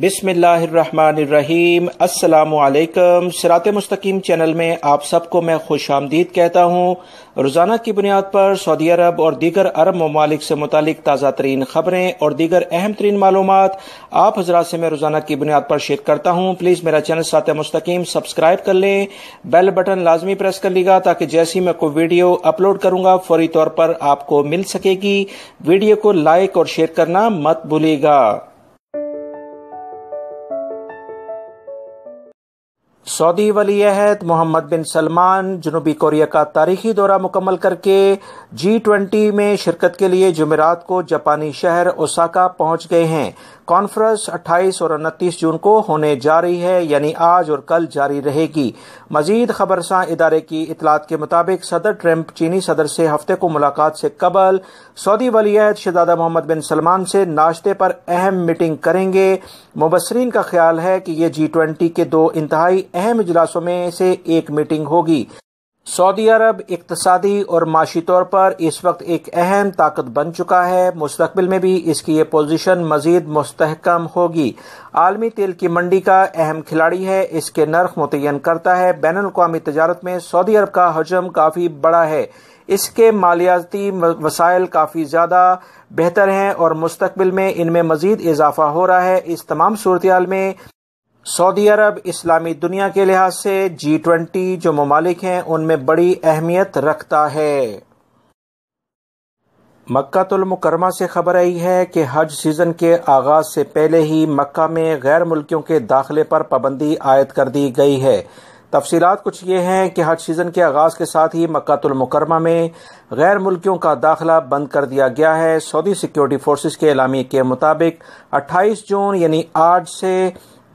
بسم اللہ الرحمن الرحیم السلام علیکم سرات مستقیم چینل میں آپ سب کو میں خوش آمدید کہتا ہوں روزانہ کی بنیاد پر سعودی عرب اور دیگر عرب ممالک سے متعلق تازہ ترین خبریں اور دیگر اہم ترین معلومات آپ حضرات سے میں روزانہ کی بنیاد پر شیئر کرتا ہوں پلیز میرا چینل سرات مستقیم سبسکرائب کر لیں بیل بٹن لازمی پریس کر لیگا گا تاکہ جیسی میں کوئی ویڈیو اپلوڈ کروں گا فوری طور پر آپ کو مل سکے گی ویڈیو کو لائک اور شیئر کرنا مت بھولے گا سعودی ولی عہد محمد بن سلمان جنوبی کوریا کا تاریخی دورہ مکمل کر کے جی ٹوینٹی میں شرکت کے لیے جمعرات کو جاپانی شہر اوساکا پہنچ گئے ہیں کانفرنس اٹھائیس اور انتیس جون کو ہونے جاری ہے یعنی آج اور کل جاری رہے گی مزید خبر ساں ادارے کی اطلاعات کے مطابق صدر ٹرمپ چینی صدر سے ہفتے کو ملاقات سے قبل سعودی ولی عہد شہزادہ محمد بن سلمان سے ناشتے پر اہم میٹنگ کریں گے مبصرین کا خیال ہے کہ یہ جی ٹوینٹی کے دو انتہائی اہم اجلاسوں میں سے ایک میٹنگ ہوگی سعودی عرب اقتصادی اور معاشی طور پر اس وقت ایک اہم طاقت بن چکا ہے مستقبل میں بھی اس کی یہ پوزیشن مزید مستحکم ہوگی عالمی تیل کی منڈی کا اہم کھلاڑی ہے اس کے نرخ متعین کرتا ہے بین الاقوامی تجارت میں سعودی عرب کا حجم کافی بڑا ہے اس کے مالیاتی وسائل کافی زیادہ بہتر ہیں اور مستقبل میں ان میں مزید اضافہ ہو رہا ہے اس تمام صورتحال میں سعودی عرب اسلامی دنیا کے لحاظ سے جی ٹوینٹی جو ممالک ہیں ان میں بڑی اہمیت رکھتا ہے مکہ المکرمہ سے خبر آئی ہے کہ حج سیزن کے آغاز سے پہلے ہی مکہ میں غیر ملکیوں کے داخلے پر پابندی عائد کر دی گئی ہے تفصیلات کچھ یہ ہیں کہ حج سیزن کے آغاز کے ساتھ ہی مکہ المکرمہ میں غیر ملکیوں کا داخلہ بند کر دیا گیا ہے سعودی سیکیورٹی فورسز کے اعلامی کے مطابق اٹھائیس جون یعنی آج سے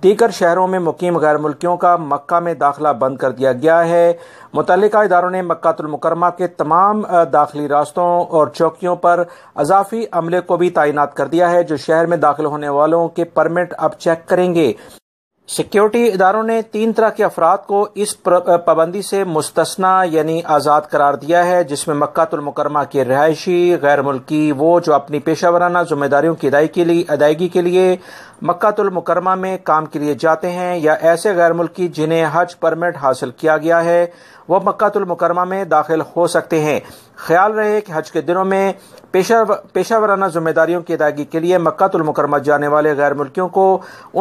دیگر شہروں میں مقیم غیر ملکیوں کا مکہ میں داخلہ بند کر دیا گیا ہے متعلقہ اداروں نے مکہ المکرمہ کے تمام داخلی راستوں اور چوکیوں پر اضافی عملے کو بھی تعینات کر دیا ہے جو شہر میں داخل ہونے والوں کے پرمٹ اب چیک کریں گے سیکیورٹی اداروں نے تین طرح کے افراد کو اس پابندی سے مستثنا یعنی آزاد قرار دیا ہے جس میں مکہ المکرمہ کے رہائشی غیر ملکی وہ جو اپنی پیشہ ورانہ ذمہ داریوں کی ادائیگی کے لیے مکہ المکرمہ میں کام کے لیے جاتے ہیں یا ایسے غیر ملکی جنہیں حج پرمٹ حاصل کیا گیا ہے وہ مکہ المکرمہ میں داخل ہو سکتے ہیں خیال رہے کہ حج کے دنوں میں پیشہ ورانہ ذمہ داریوں کی ادائیگی کے لیے مکہ المکرمہ جانے والے غیر ملکیوں کو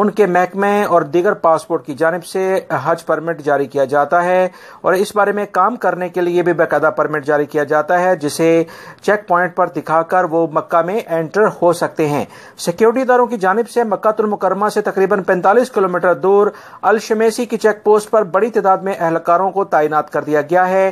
ان کے محکمے اور دیگر پاسپورٹ کی جانب سے حج پرمٹ جاری کیا جاتا ہے اور اس بارے میں کام کرنے کے لیے بھی باقاعدہ پرمٹ جاری کیا جاتا ہے جسے چیک پوائنٹ پر دکھا کر وہ مکہ میں انٹر ہو سکتے ہیں سیکیورٹی اداروں کی جانب سے مکہ مکات المکرمہ سے تقریباً پینتالیس کلومیٹر دور الشمیسی کی چیک پوسٹ پر بڑی تعداد میں اہلکاروں کو تعینات کر دیا گیا ہے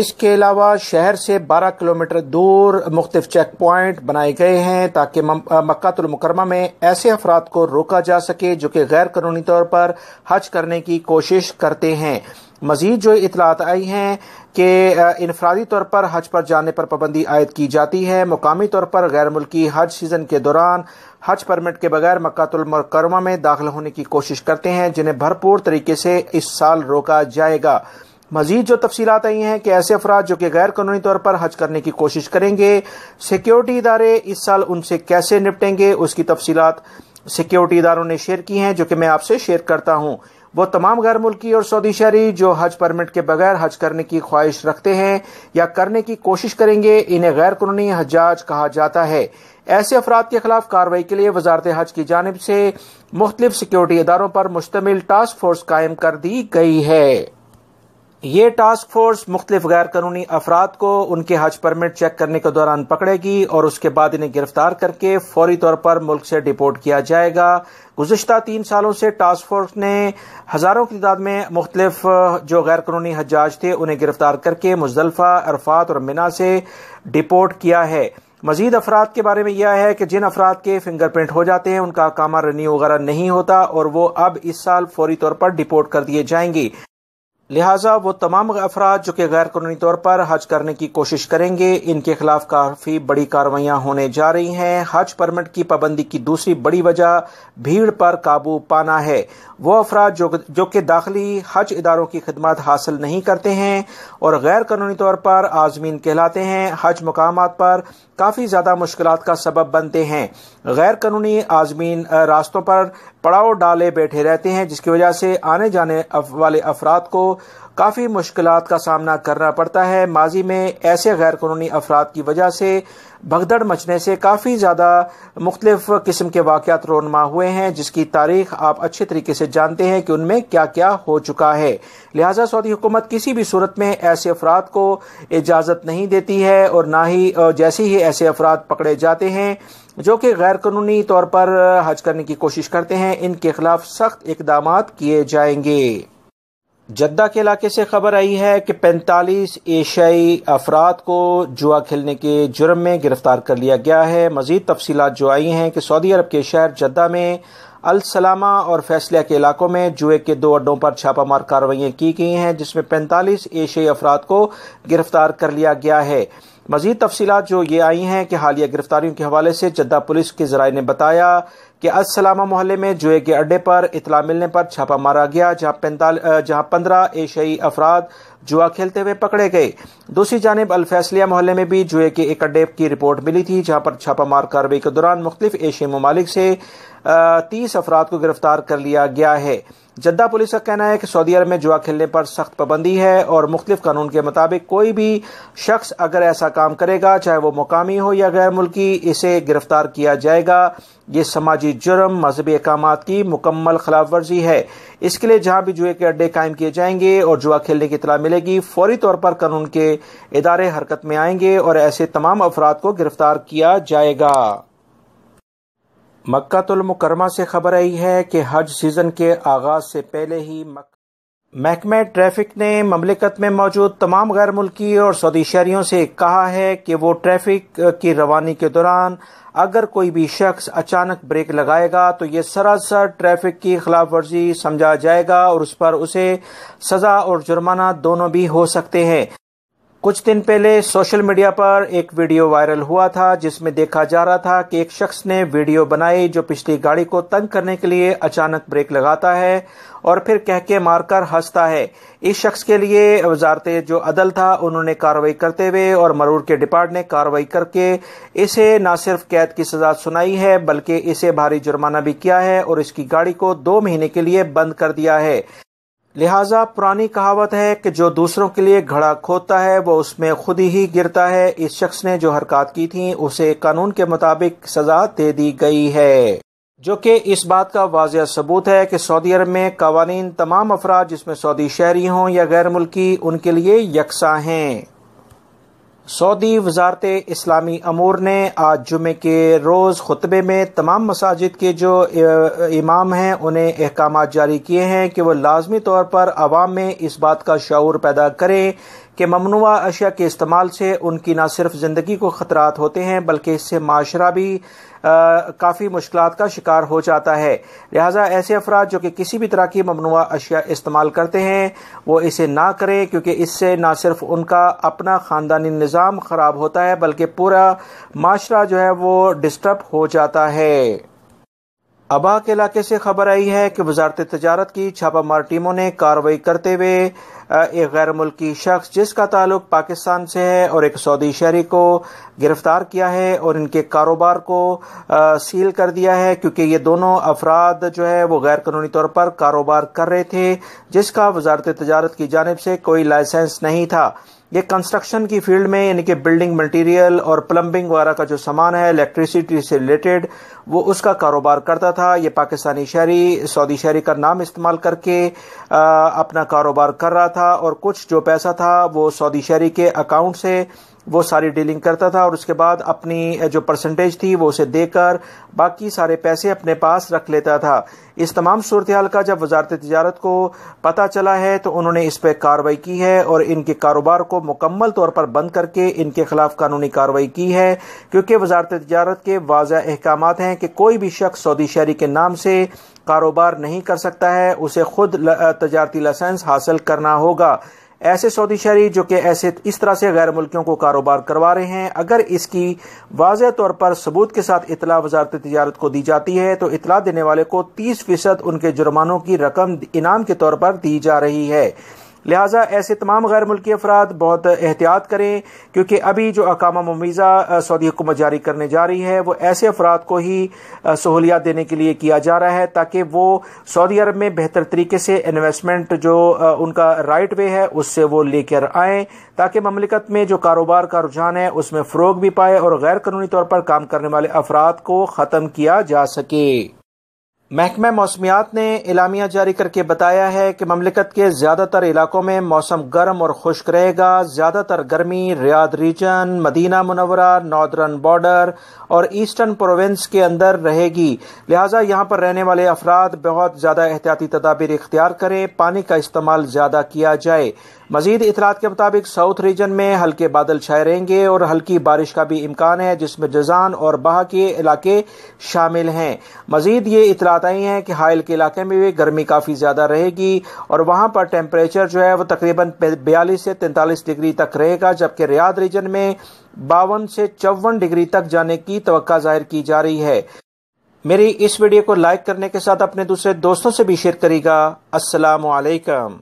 اس کے علاوہ شہر سے بارہ کلومیٹر دور مختلف چیک پوائنٹ بنائے گئے ہیں تاکہ مکات المکرمہ میں ایسے افراد کو روکا جا سکے جو کہ غیر قانونی طور پر حج کرنے کی کوشش کرتے ہیں مزید جو اطلاعات آئی ہیں کہ انفرادی طور پر حج پر جانے پر پابندی عائد کی جاتی ہے مقامی طور پر غیر ملکی حج سیزن کے دوران حج پرمٹ کے بغیر مکات المکرمہ میں داخل ہونے کی کوشش کرتے ہیں جنہیں بھرپور طریقے سے اس سال روکا جائے گا مزید جو تفصیلات آئی ہیں کہ ایسے افراد جو کہ غیر قانونی طور پر حج کرنے کی کوشش کریں گے سیکیورٹی ادارے اس سال ان سے کیسے نپٹیں گے اس کی تفصیلات سیکیورٹی اداروں نے شیئر کی ہیں جو کہ میں آپ سے شیئر کرتا ہوں وہ تمام غیر ملکی اور سعودی شہری جو حج پرمٹ کے بغیر حج کرنے کی خواہش رکھتے ہیں یا کرنے کی کوشش کریں گے انہیں غیر قانونی حجاج کہا جاتا ہے ایسے افراد کے خلاف کارروائی کے لیے وزارت حج کی جانب سے مختلف سیکیورٹی اداروں پر مشتمل ٹاسک فورس قائم کر دی گئی ہے یہ ٹاسک فورس مختلف غیر قانونی افراد کو ان کے حج پرمٹ چیک کرنے کے دوران پکڑے گی اور اس کے بعد انہیں گرفتار کر کے فوری طور پر ملک سے ڈپورٹ کیا جائے گا گزشتہ تین سالوں سے ٹاسک فورس نے ہزاروں کی تعداد میں مختلف جو غیر قانونی حجاج تھے انہیں گرفتار کر کے مزدلفہ عرفات اور منا سے ڈپورٹ کیا ہے مزید افراد کے بارے میں یہ ہے کہ جن افراد کے فنگر پرنٹ ہو جاتے ہیں ان کا کامہ رنی وغیرہ نہیں ہوتا اور وہ اب اس سال فوری طور پر ڈپورٹ کر دیے جائیں گی لہٰذا وہ تمام افراد جو کہ غیر قانونی طور پر حج کرنے کی کوشش کریں گے ان کے خلاف کافی بڑی کاروائیاں ہونے جا رہی ہیں حج پرمٹ کی پابندی کی دوسری بڑی وجہ بھیڑ پر قابو پانا ہے وہ افراد جو کہ داخلی حج اداروں کی خدمات حاصل نہیں کرتے ہیں اور غیر قانونی طور پر آزمین کہلاتے ہیں حج مقامات پر کافی زیادہ مشکلات کا سبب بنتے ہیں غیر قانونی آزمین راستوں پر پڑاؤ ڈالے بیٹھے رہتے ہیں جس کی وجہ سے آنے جانے والے افراد کو کافی مشکلات کا سامنا کرنا پڑتا ہے ماضی میں ایسے غیر قانونی افراد کی وجہ سے بھگدڑ مچنے سے کافی زیادہ مختلف قسم کے واقعات رونما ہوئے ہیں جس کی تاریخ آپ اچھے طریقے سے جانتے ہیں کہ ان میں کیا کیا ہو چکا ہے لہٰذا سعودی حکومت کسی بھی صورت میں ایسے افراد کو اجازت نہیں دیتی ہے اور نہ ہی جیسی ہی ایسے افراد پکڑے جاتے ہیں جو کہ غیر قانونی طور پر حج کرنے کی کوشش کرتے ہیں ان کے خلاف سخت اقدامات کیے جائیں گے جدہ کے علاقے سے خبر آئی ہے کہ پینتالیس ایشیائی افراد کو جوا کھیلنے کے جرم میں گرفتار کر لیا گیا ہے مزید تفصیلات جو آئی ہیں کہ سعودی عرب کے شہر جدہ میں السلامہ اور فیصلہ کے علاقوں میں جوئے کے دو اڈوں پر چھاپہ مار کاروائیاں کی گئی ہیں جس میں پینتالیس ایشیائی افراد کو گرفتار کر لیا گیا ہے مزید تفصیلات جو یہ آئی ہیں کہ حالیہ گرفتاریوں کے حوالے سے جدہ پولیس کے ذرائع نے بتایا کہ السلامہ محلے میں جوئے کے اڈے پر اطلاع ملنے پر چھاپہ مارا گیا جہاں پندرہ ایشیائی افراد جوا کھیلتے ہوئے پکڑے گئے دوسری جانب الفیصلیہ محلے میں بھی جوئے کے ایک اڈے کی رپورٹ ملی تھی جہاں پر چھاپہ مار کارروائی کے دوران مختلف ایشیائی ممالک سے تیس افراد کو گرفتار کر لیا گیا ہے جدہ پولیس کا کہنا ہے کہ سعودی عرب میں جوا کھیلنے پر سخت پابندی ہے اور مختلف قانون کے مطابق کوئی بھی شخص اگر ایسا کام کرے گا چاہے وہ مقامی ہو یا غیر ملکی اسے گرفتار کیا جائے گا یہ سماجی جرم مذہبی اقامات کی مکمل خلاف ورزی ہے اس کے لیے جہاں بھی جوئے کے اڈے قائم کیے جائیں گے اور جوا کھیلنے کی اطلاع ملے گی فوری طور پر قانون کے ادارے حرکت میں آئیں گے اور ایسے تمام افراد کو گرفتار کیا جائے گا مکہ المکرمہ سے خبر آئی ہے کہ حج سیزن کے آغاز سے پہلے ہی مکہ محکمہ ٹریفک نے مملکت میں موجود تمام غیر ملکی اور سعودی شہریوں سے کہا ہے کہ وہ ٹریفک کی روانی کے دوران اگر کوئی بھی شخص اچانک بریک لگائے گا تو یہ سراسر ٹریفک کی خلاف ورزی سمجھا جائے گا اور اس پر اسے سزا اور جرمانہ دونوں بھی ہو سکتے ہیں کچھ دن پہلے سوشل میڈیا پر ایک ویڈیو وائرل ہوا تھا جس میں دیکھا جا رہا تھا کہ ایک شخص نے ویڈیو بنائی جو پچھلی گاڑی کو تنگ کرنے کے لیے اچانک بریک لگاتا ہے اور پھر کہہ کے مار کر ہستا ہے اس شخص کے لیے وزارت جو عدل تھا انہوں نے کاروائی کرتے ہوئے اور مرور کے ڈپارٹ نے کاروائی کر کے اسے نہ صرف قید کی سزا سنائی ہے بلکہ اسے بھاری جرمانہ بھی کیا ہے اور اس کی گاڑی کو دو مہینے کے لیے بند کر دیا ہے لہٰذا پرانی کہاوت ہے کہ جو دوسروں کے لیے گھڑا کھوتا ہے وہ اس میں خود ہی گرتا ہے اس شخص نے جو حرکات کی تھی اسے قانون کے مطابق سزا دے دی گئی ہے جو کہ اس بات کا واضح ثبوت ہے کہ سعودی عرب میں قوانین تمام افراد جس میں سعودی شہری ہوں یا غیر ملکی ان کے لیے یکساں ہیں سعودی وزارت اسلامی امور نے آج جمعہ کے روز خطبے میں تمام مساجد کے جو امام ہیں انہیں احکامات جاری کیے ہیں کہ وہ لازمی طور پر عوام میں اس بات کا شعور پیدا کریں کہ ممنوع اشیاء کے استعمال سے ان کی نہ صرف زندگی کو خطرات ہوتے ہیں بلکہ اس سے معاشرہ بھی کافی مشکلات کا شکار ہو جاتا ہے لہٰذا ایسے افراد جو کہ کسی بھی طرح کی ممنوع اشیاء استعمال کرتے ہیں وہ اسے نہ کریں کیونکہ اس سے نہ صرف ان کا اپنا خاندانی نظام خراب ہوتا ہے بلکہ پورا معاشرہ جو ہے وہ ڈسٹرب ہو جاتا ہے ابا کے علاقے سے خبر آئی ہے کہ وزارت تجارت کی مار ٹیموں نے کاروائی کرتے ہوئے ایک غیر ملکی شخص جس کا تعلق پاکستان سے ہے اور ایک سعودی شہری کو گرفتار کیا ہے اور ان کے کاروبار کو سیل کر دیا ہے کیونکہ یہ دونوں افراد جو ہے وہ غیر قانونی طور پر کاروبار کر رہے تھے جس کا وزارت تجارت کی جانب سے کوئی لائسنس نہیں تھا یہ کنسٹرکشن کی فیلڈ میں یعنی کہ بلڈنگ مٹیریل اور پلمبنگ وغیرہ کا جو سامان ہے الیکٹریسٹی سے ریلیٹڈ وہ اس کا کاروبار کرتا تھا یہ پاکستانی شہری سعودی شہری کا نام استعمال کر کے اپنا کاروبار کر رہا تھا اور کچھ جو پیسہ تھا وہ سعودی شہری کے اکاؤنٹ سے وہ ساری ڈیلنگ کرتا تھا اور اس کے بعد اپنی جو پرسنٹیج تھی وہ اسے دے کر باقی سارے پیسے اپنے پاس رکھ لیتا تھا اس تمام صورتحال کا جب وزارت تجارت کو پتا چلا ہے تو انہوں نے اس پہ کاروائی کی ہے اور ان کے کاروبار کو مکمل طور پر بند کر کے ان کے خلاف قانونی کاروائی کی ہے کیونکہ وزارت تجارت کے واضح احکامات ہیں کہ کوئی بھی شخص سعودی شہری کے نام سے کاروبار نہیں کر سکتا ہے اسے خود تجارتی لائسنس حاصل کرنا ہوگا ایسے سعودی شہری جو کہ ایسے اس طرح سے غیر ملکیوں کو کاروبار کروا رہے ہیں اگر اس کی واضح طور پر ثبوت کے ساتھ اطلاع وزارت تجارت کو دی جاتی ہے تو اطلاع دینے والے کو تیس فیصد ان کے جرمانوں کی رقم انعام کے طور پر دی جا رہی ہے لہٰذا ایسے تمام غیر ملکی افراد بہت احتیاط کریں کیونکہ ابھی جو اقامہ ممیزہ سعودی حکومت جاری کرنے جا رہی ہے وہ ایسے افراد کو ہی سہولیات دینے کے لیے کیا جا رہا ہے تاکہ وہ سعودی عرب میں بہتر طریقے سے انویسٹمنٹ جو ان کا رائٹ وے ہے اس سے وہ لے کر آئیں تاکہ مملکت میں جو کاروبار کا رجحان ہے اس میں فروغ بھی پائے اور غیر قانونی طور پر کام کرنے والے افراد کو ختم کیا جا سکے محکمہ موسمیات نے اعلامیہ جاری کر کے بتایا ہے کہ مملکت کے زیادہ تر علاقوں میں موسم گرم اور خشک رہے گا زیادہ تر گرمی ریاض ریجن مدینہ منورہ نارڈرن بارڈر اور ایسٹرن پروونس کے اندر رہے گی لہٰذا یہاں پر رہنے والے افراد بہت زیادہ احتیاطی تدابیر اختیار کریں پانی کا استعمال زیادہ کیا جائے مزید اطلاعات کے مطابق ساؤتھ ریجن میں ہلکے بادل چھائے رہیں گے اور ہلکی بارش کا بھی امکان ہے جس میں جزان اور بہا کے علاقے شامل ہیں مزید یہ اطلاعات آئی ہیں کہ حائل کے علاقے میں بھی گرمی کافی زیادہ رہے گی اور وہاں پر ٹیمپریچر جو ہے وہ تقریباً بیالیس سے تینتالیس ڈگری تک رہے گا جبکہ ریاض ریجن میں باون سے چون ڈگری تک جانے کی توقع ظاہر کی جا رہی ہے میری اس ویڈیو کو لائک کرنے کے ساتھ اپنے دوسرے دوستوں سے بھی شیئر گا السلام علیکم